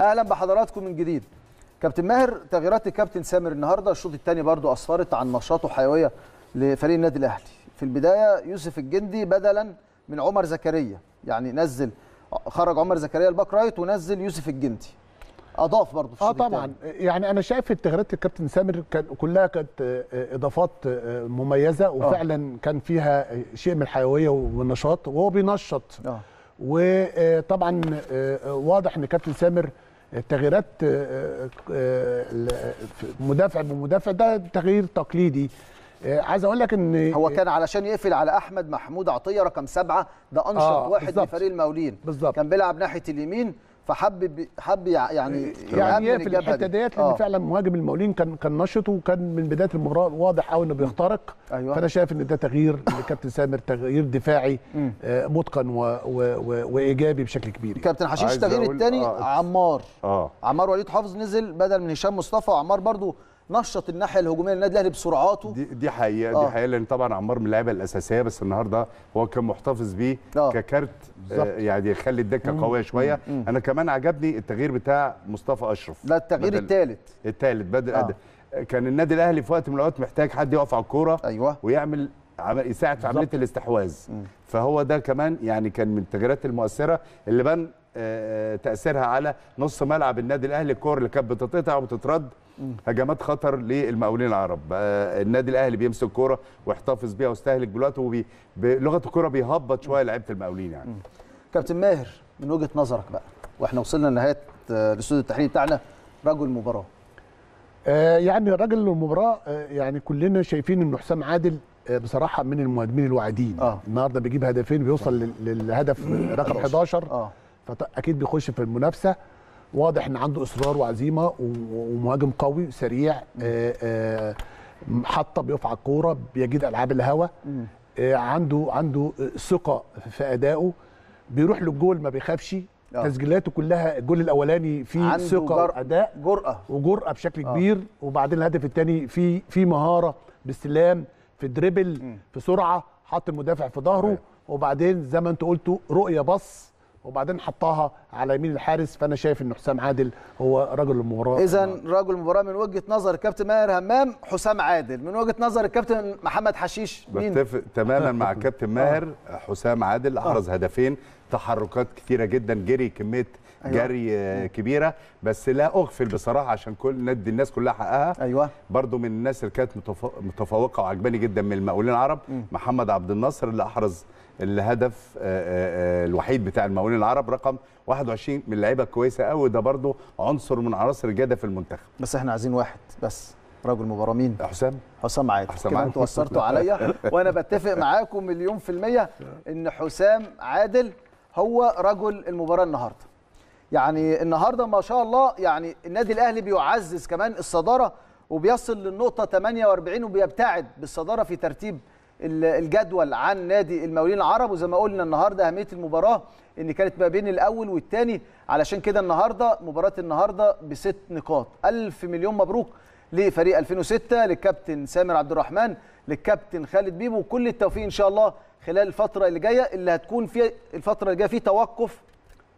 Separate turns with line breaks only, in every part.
اهلا بحضراتكم من جديد كابتن ماهر تغييرات الكابتن سامر النهارده الشوط الثاني برضو اسفرت عن نشاط وحيويه لفريق النادي الاهلي في البدايه يوسف الجندي بدلا من عمر زكريا يعني نزل خرج عمر زكريا الباك رايت ونزل يوسف الجندي اضاف برضه في اه طبعا التاني.
يعني انا شايف التغييرات الكابتن سامر كان كلها كانت آه، آه، اضافات آه، مميزه وفعلا آه. كان فيها شيء من الحيويه والنشاط وهو بينشط آه. وطبعا واضح ان كابتن سامر تغييرات آه، آه، آه، مدافع بمدافع ده تغيير تقليدي عايز اقول لك ان هو كان
علشان يقفل على احمد محمود عطيه رقم سبعه ده انشط آه واحد لفريق المولين كان بيلعب ناحيه اليمين فحب حب يعني إيه، يعني في الحته ديت لان آه. فعلا
مهاجم المقاولين كان كان نشط وكان من بدايه المباراه واضح قوي انه بيخترق أيوة. فانا شايف ان ده تغيير لكابتن سامر تغيير دفاعي آه متقن و و و وايجابي بشكل كبير يعني. كابتن حشيش التغيير الثاني آه.
عمار
آه. عمار وليد حافظ نزل بدل من هشام مصطفى وعمار برضو نشط الناحيه الهجوميه
للنادي الاهلي بسرعاته دي, دي حقيقه آه. دي حقيقه لان طبعا عمار من اللعيبه الاساسيه بس النهارده هو كان محتفظ بيه آه. ككارت آه يعني يخلي الدكه قويه شويه مم. مم. انا كمان عجبني التغيير بتاع مصطفى اشرف لا التغيير الثالث الثالث بدل آه. كان النادي الاهلي في وقت من الاوقات محتاج حد يقف على الكوره أيوة. ويعمل يساعد في عمليه الاستحواذ مم. فهو ده كمان يعني كان من التغييرات المؤثره اللي بان آه، آه، تاثيرها على نص ملعب النادي الاهلي الكور اللي كانت بتتقطع وبتترد هجمات خطر للمقاولين العرب آه، النادي الاهلي بيمسك الكوره ويحتفظ بيها واستهلك دلوقتي وبلغه وبي... الكوره بيهبط شويه لعيبه المقاولين يعني كابتن ماهر من وجهه نظرك بقى واحنا وصلنا لنهايه
الاستوديو آه، التحليلي بتاعنا رجل المباراه
آه، يعني رجل المباراه يعني كلنا شايفين ان حسام عادل بصراحه من المهاجمين الواعدين آه. النهارده بيجيب هدفين بيوصل للهدف رقم 11 آه. فاكيد بيخش في المنافسه واضح ان عنده اصرار وعزيمه ومهاجم قوي سريع آه، آه، حطه بيقف على الكوره بيجيد العاب الهوا آه، عنده عنده ثقه في ادائه بيروح للجول ما بيخافش تسجيلاته كلها الجول الاولاني فيه ثقه جر... اداء جرأه وجرأه بشكل أوه. كبير وبعدين الهدف الثاني فيه في مهاره باستلام في دريبل في سرعه حط المدافع في ظهره أيوه. وبعدين زي ما انت قلتوا رؤيه بص وبعدين حطها على يمين الحارس فانا شايف ان
حسام عادل هو رجل المباراه اذا
رجل المباراه من وجهه نظر الكابتن ماهر همام حسام عادل من وجهه نظر الكابتن محمد حشيش مين
بتفق تماما مع الكابتن ماهر حسام عادل احرز آه. هدفين تحركات كثيره جدا جري كميه أيوة. جري آه، كبيره بس لا اغفل بصراحه عشان كل ندي الناس كلها حقها ايوه برضو من الناس اللي كانت متفوقه وعجباني جدا من المقاولين العرب م. محمد عبد الناصر اللي احرز الهدف آه، آه، الوحيد بتاع المقاولين العرب رقم 21 من اللعيبه الكويسه قوي ده برضو عنصر من عناصر الجاده في المنتخب بس احنا عايزين واحد بس رجل مباراه مين؟
حسام حسام عادل حسام عادل انتوا عليا وانا بتفق معاكم مليون في الميه ان حسام عادل هو رجل المباراه النهارده يعني النهارده ما شاء الله يعني النادي الاهلي بيعزز كمان الصداره وبيصل للنقطه 48 وبيبتعد بالصداره في ترتيب الجدول عن نادي المقاولين العرب وزي ما قلنا النهارده اهميه المباراه ان كانت ما بين الاول والثاني علشان كده النهارده مباراه النهارده بست نقاط الف مليون مبروك لفريق 2006 للكابتن سامر عبد الرحمن للكابتن خالد بيبو وكل التوفيق ان شاء الله خلال الفتره اللي جايه اللي هتكون فيها الفتره اللي جايه في توقف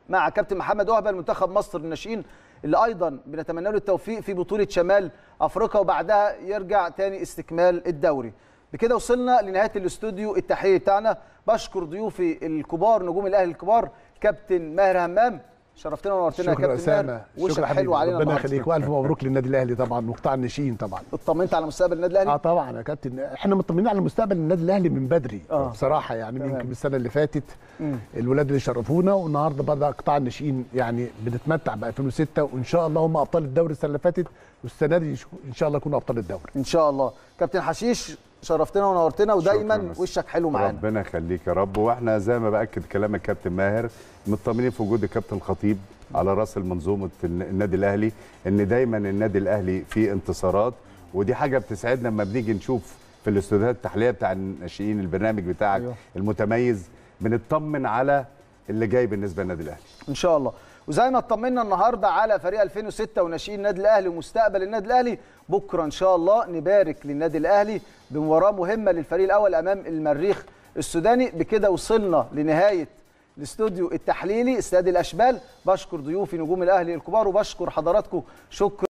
مع كابتن محمد وهبه لمنتخب مصر الناشئين اللي ايضا بنتمنى له التوفيق في بطوله شمال افريقيا وبعدها يرجع تاني استكمال الدوري بكده وصلنا لنهايه الاستوديو التحيه بتاعنا بشكر ضيوفي الكبار نجوم الاهلي الكبار كابتن ماهر همام شرفتنا ونورتنا يا كابتن اسامه وشك حلو علينا ربنا يخليك والف
مبروك للنادي الاهلي طبعا وقطاع الناشئين طبعا
اطمنت على مستقبل النادي
الاهلي اه طبعا يا كابتن احنا مطمنين على مستقبل النادي الاهلي من بدري آه. بصراحه يعني يمكن السنه اللي فاتت مم. الولاد اللي شرفونا والنهارده بدا قطاع الناشئين يعني بنتمتع ب 2006 وان شاء الله هم ابطال الدوري السنه اللي فاتت والسنه دي ان شاء الله يكونوا ابطال الدوري ان شاء الله كابتن حشيش
شرفتنا ونورتنا
ودايما وشك
حلو معانا ربنا يخليك يا رب واحنا زي ما باكد كلام الكابتن ماهر مطمنين في وجود الكابتن الخطيب على راس المنظومه النادي الاهلي ان دايما النادي الاهلي فيه انتصارات ودي حاجه بتسعدنا لما بنيجي نشوف في الاستوديوهات التحليه بتاع الناشئين البرنامج بتاعك أيوه. المتميز بنطمن على اللي جاي بالنسبه للنادي الاهلي ان شاء الله وزي ما اطمنا النهارده
على فريق 2006 وناشئين النادي الاهلي ومستقبل النادي الاهلي بكره ان شاء الله نبارك للنادي الاهلي بمباراه مهمه للفريق الاول امام المريخ السوداني بكده وصلنا لنهايه الاستوديو التحليلي استاد الاشبال بشكر ضيوفي نجوم الاهلي الكبار وبشكر حضراتكم شكرا